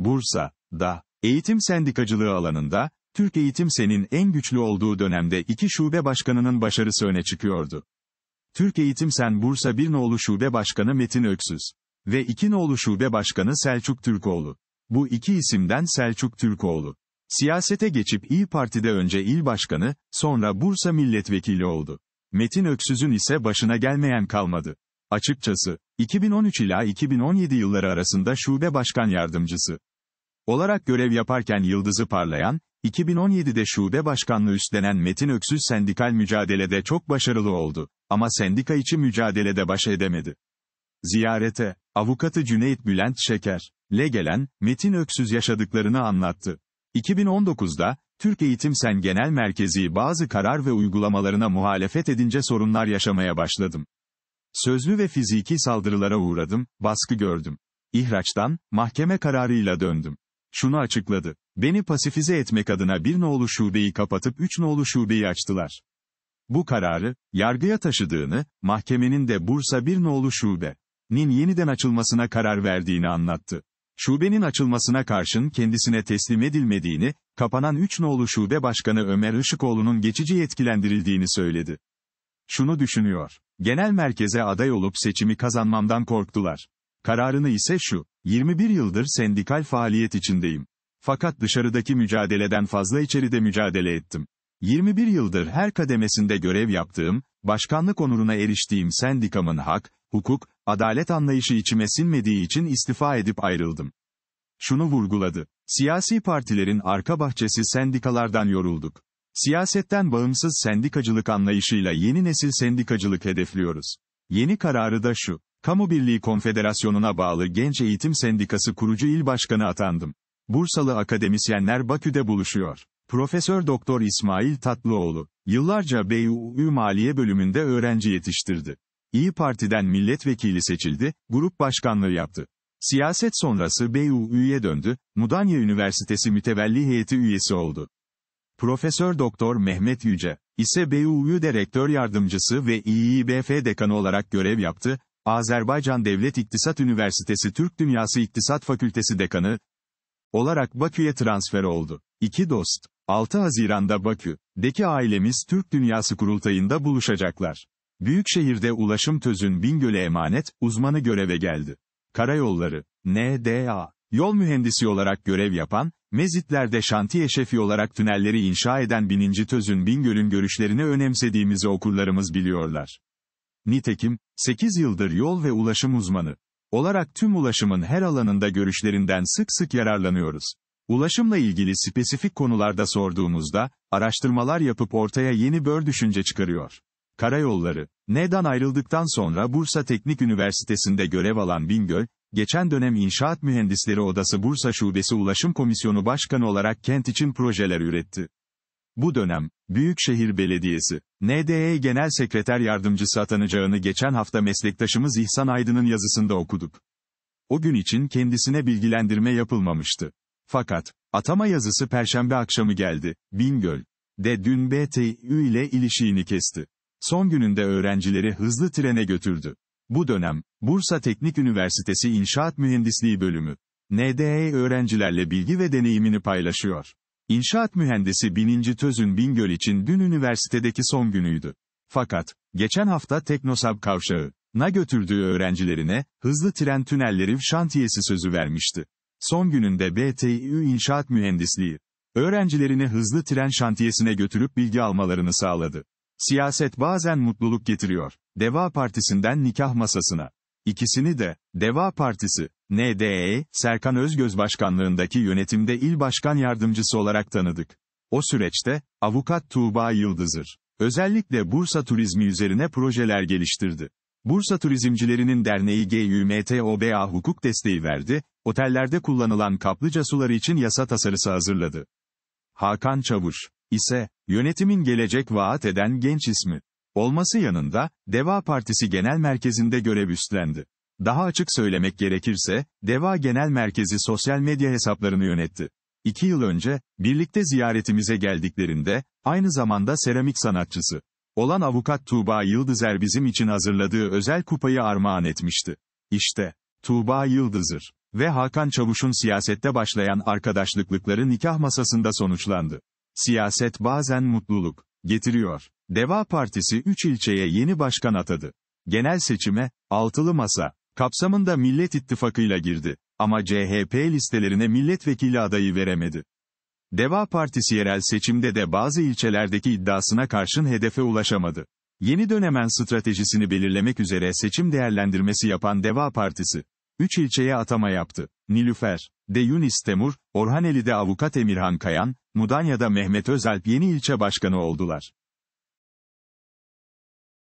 Bursa'da, eğitim sendikacılığı alanında, Türk Eğitim Sen'in en güçlü olduğu dönemde iki şube başkanının başarısı öne çıkıyordu. Türk Eğitim Sen Bursa bir nolu Şube Başkanı Metin Öksüz ve iki nolu Şube Başkanı Selçuk Türkoğlu. Bu iki isimden Selçuk Türkoğlu. Siyasete geçip İyi Parti'de önce il başkanı, sonra Bursa milletvekili oldu. Metin Öksüz'ün ise başına gelmeyen kalmadı. Açıkçası, 2013 ila 2017 yılları arasında şube başkan yardımcısı olarak görev yaparken yıldızı parlayan, 2017'de şube başkanlığı üstlenen Metin Öksüz sendikal mücadelede çok başarılı oldu ama sendika içi mücadelede baş edemedi. Ziyarete, avukatı Cüneyt Bülent Şeker, le gelen, Metin Öksüz yaşadıklarını anlattı. 2019'da, Türk Eğitim Sen Genel Merkezi bazı karar ve uygulamalarına muhalefet edince sorunlar yaşamaya başladım. Sözlü ve fiziki saldırılara uğradım, baskı gördüm. İhraçtan, mahkeme kararıyla döndüm şunu açıkladı. Beni pasifize etmek adına bir nolu şubeyi kapatıp üç nolu şubeyi açtılar. Bu kararı, yargıya taşıdığını, mahkemenin de Bursa bir nolu şube, nin yeniden açılmasına karar verdiğini anlattı. Şubenin açılmasına karşın kendisine teslim edilmediğini, kapanan üç nolu şube başkanı Ömer Işıkoğlu'nun geçici yetkilendirildiğini söyledi. Şunu düşünüyor. Genel merkeze aday olup seçimi kazanmamdan korktular. Kararını ise şu, 21 yıldır sendikal faaliyet içindeyim. Fakat dışarıdaki mücadeleden fazla içeride mücadele ettim. 21 yıldır her kademesinde görev yaptığım, başkanlık onuruna eriştiğim sendikamın hak, hukuk, adalet anlayışı içime sinmediği için istifa edip ayrıldım. Şunu vurguladı. Siyasi partilerin arka bahçesi sendikalardan yorulduk. Siyasetten bağımsız sendikacılık anlayışıyla yeni nesil sendikacılık hedefliyoruz. Yeni kararı da şu. Kamu Birliği Konfederasyonu'na bağlı Genç Eğitim Sendikası kurucu il başkanı atandım. Bursalı akademisyenler Bakü'de buluşuyor. Profesör Doktor İsmail Tatlıoğlu, yıllarca BUU Maliye Bölümünde öğrenci yetiştirdi. İyi Parti'den milletvekili seçildi, grup başkanlığı yaptı. Siyaset sonrası BUU'ya döndü, Mudanya Üniversitesi mütevelli heyeti üyesi oldu. Profesör Doktor Mehmet Yüce ise BUU Direktör Yardımcısı ve İİBF Dekanı olarak görev yaptı, Azerbaycan Devlet İktisat Üniversitesi Türk Dünyası İktisat Fakültesi Dekanı olarak Bakü'ye transfer oldu. İki dost, 6 Haziran'da Bakü'deki ailemiz Türk Dünyası Kurultayı'nda buluşacaklar. Büyükşehir'de Ulaşım Töz'ün Bingöl'e emanet, uzmanı göreve geldi. Karayolları, NDA, yol mühendisi olarak görev yapan, Mezitler'de şantiye şefi olarak tünelleri inşa eden Bininci Töz'ün Bingöl'ün görüşlerini önemsediğimizi okurlarımız biliyorlar. Nitekim, 8 yıldır yol ve ulaşım uzmanı olarak tüm ulaşımın her alanında görüşlerinden sık sık yararlanıyoruz. Ulaşımla ilgili spesifik konularda sorduğumuzda, araştırmalar yapıp ortaya yeni bör düşünce çıkarıyor. Karayolları, NEDA'dan ayrıldıktan sonra Bursa Teknik Üniversitesi'nde görev alan Bingöl, geçen dönem İnşaat Mühendisleri Odası Bursa Şubesi Ulaşım Komisyonu Başkanı olarak kent için projeler üretti. Bu dönem, Büyükşehir Belediyesi, NDE Genel Sekreter Yardımcısı atanacağını geçen hafta meslektaşımız İhsan Aydın'ın yazısında okuduk. O gün için kendisine bilgilendirme yapılmamıştı. Fakat, atama yazısı perşembe akşamı geldi, Bingöl, de dün BTÜ ile ilişiğini kesti. Son gününde öğrencileri hızlı trene götürdü. Bu dönem, Bursa Teknik Üniversitesi İnşaat Mühendisliği Bölümü, NDE öğrencilerle bilgi ve deneyimini paylaşıyor. İnşaat mühendisi Bininci Tözün Bingöl için dün üniversitedeki son günüydü. Fakat, geçen hafta Teknosab kavşağı, na götürdüğü öğrencilerine, hızlı tren tünelleri şantiyesi sözü vermişti. Son gününde BTÜ İnşaat Mühendisliği, öğrencilerini hızlı tren şantiyesine götürüp bilgi almalarını sağladı. Siyaset bazen mutluluk getiriyor. Deva Partisi'nden nikah masasına. İkisini de, Deva Partisi, NDE, Serkan Özgöz başkanlığındaki yönetimde il başkan yardımcısı olarak tanıdık. O süreçte, avukat Tuğba Yıldızır, özellikle Bursa turizmi üzerine projeler geliştirdi. Bursa Turizmcilerinin Derneği GYMTOBa hukuk desteği verdi, otellerde kullanılan kaplıca suları için yasa tasarısı hazırladı. Hakan Çavuş, ise, yönetimin gelecek vaat eden genç ismi olması yanında, DEVA Partisi Genel Merkezi'nde görev üstlendi. Daha açık söylemek gerekirse, DEVA Genel Merkezi sosyal medya hesaplarını yönetti. İki yıl önce, birlikte ziyaretimize geldiklerinde, aynı zamanda seramik sanatçısı olan avukat Tuğba Yıldızer bizim için hazırladığı özel kupayı armağan etmişti. İşte, Tuğba Yıldızır ve Hakan Çavuş'un siyasette başlayan arkadaşlıklıkları nikah masasında sonuçlandı. Siyaset bazen mutluluk getiriyor. Deva Partisi 3 ilçeye yeni başkan atadı. Genel seçime, altılı masa, kapsamında Millet İttifakı'yla girdi. Ama CHP listelerine milletvekili adayı veremedi. Deva Partisi yerel seçimde de bazı ilçelerdeki iddiasına karşın hedefe ulaşamadı. Yeni dönemen stratejisini belirlemek üzere seçim değerlendirmesi yapan Deva Partisi, 3 ilçeye atama yaptı. Nilüfer, de Yunis Temur, Orhaneli'de avukat Emirhan Kayan, Mudanya'da Mehmet Özalp yeni ilçe başkanı oldular.